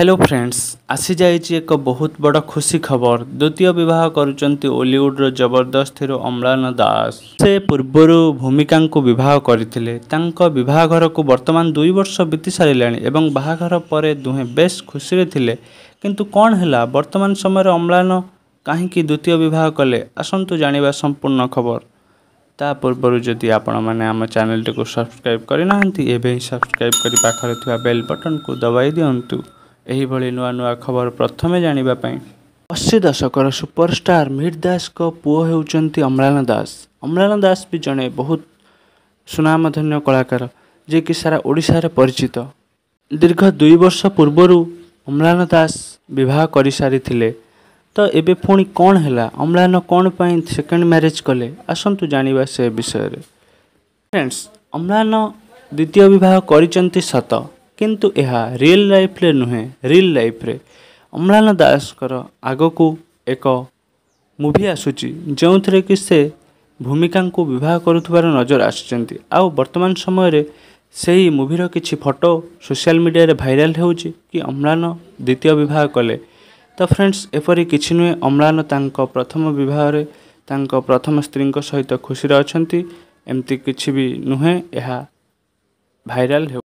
hello friends ଆସିଯାଇଛି ଏକ ବହୁତ ବଡ଼ ଖୁସି ଖବର ଦ୍ୱିତୀୟ ବିବାହ କରୁଛନ୍ତି ଓଲିଉଡ଼ର ଜବରଦସ୍ତ ହିରୋ ଅମ୍ଳାନ ଦାସ ସେ ପୂର୍ବରୁ ଭୂମିକାଙ୍କୁ ବିବାହ କରିଥିଲେ ତାଙ୍କ ବିବାହଘରକୁ ବର୍ତ୍ତମାନ ଦୁଇ ବର୍ଷ ବିତି ସାରିଲାଣି ଏବଂ ବାହାଘର ପରେ ଦୁହେଁ ବେଶ୍ ଖୁସିରେ ଥିଲେ କିନ୍ତୁ କ'ଣ ହେଲା ବର୍ତ୍ତମାନ ସମୟରେ ଅମ୍ଳାନ କାହିଁକି ଦ୍ୱିତୀୟ ବିବାହ କଲେ ଆସନ୍ତୁ ଜାଣିବା ସମ୍ପୂର୍ଣ୍ଣ ଖବର ତା ପୂର୍ବରୁ ଯଦି ଆପଣମାନେ ଆମ ଚ୍ୟାନେଲଟିକୁ ସବସ୍କ୍ରାଇବ୍ କରିନାହାନ୍ତି ଏବେ ହିଁ ସବସ୍କ୍ରାଇବ୍ କରି ପାଖରେ ଥିବା ବେଲ୍ ବଟନ୍କୁ ଦବାଇ ଦିଅନ୍ତୁ ଏହିଭଳି ନୂଆ ନୂଆ ଖବର ପ୍ରଥମେ ଜାଣିବା ପାଇଁ ଅଶୀ ଦଶକର ସୁପରଷ୍ଟାର ମିର୍ ଦାସଙ୍କ ପୁଅ ହେଉଛନ୍ତି ଅମ୍ଳାନ ଦାସ ଅମ୍ଳାନ ଦାସ ବି ଜଣେ ବହୁତ ସୁନାମଧନ୍ୟ କଳାକାର ଯିଏକି ସାରା ଓଡ଼ିଶାରେ ପରିଚିତ ଦୀର୍ଘ ଦୁଇ ବର୍ଷ ପୂର୍ବରୁ ଅମ୍ଳାନ ଦାସ ବିବାହ କରିସାରିଥିଲେ ତ ଏବେ ପୁଣି କ'ଣ ହେଲା ଅମ୍ଳାନ କ'ଣ ପାଇଁ ସେକେଣ୍ଡ ମ୍ୟାରେଜ୍ କଲେ ଆସନ୍ତୁ ଜାଣିବା ସେ ବିଷୟରେ ଫ୍ରେଣ୍ଡସ୍ ଅମ୍ଳାନ ଦ୍ୱିତୀୟ ବିବାହ କରିଛନ୍ତି ସତ କିନ୍ତୁ ଏହା ରିଏଲ୍ ଲାଇଫ୍ରେ ନୁହେଁ ରିଲ୍ ଲାଇଫ୍ରେ ଅମ୍ଳାନ ଦାସଙ୍କର ଆଗକୁ ଏକ ମୁଭି ଆସୁଛି ଯେଉଁଥିରେ କି ସେ ଭୂମିକାଙ୍କୁ ବିବାହ କରୁଥିବାର ନଜର ଆସୁଛନ୍ତି ଆଉ ବର୍ତ୍ତମାନ ସମୟରେ ସେହି ମୁଭିର କିଛି ଫଟୋ ସୋସିଆଲ୍ ମିଡ଼ିଆରେ ଭାଇରାଲ୍ ହେଉଛି କି ଅମ୍ଳାନ ଦ୍ୱିତୀୟ ବିବାହ କଲେ ତ ଫ୍ରେଣ୍ଡସ୍ ଏପରି କିଛି ନୁହେଁ ଅମ୍ଳାନ ତାଙ୍କ ପ୍ରଥମ ବିବାହରେ ତାଙ୍କ ପ୍ରଥମ ସ୍ତ୍ରୀଙ୍କ ସହିତ ଖୁସିରେ ଅଛନ୍ତି ଏମିତି କିଛି ବି ନୁହେଁ ଏହା ଭାଇରାଲ୍ ହେଉ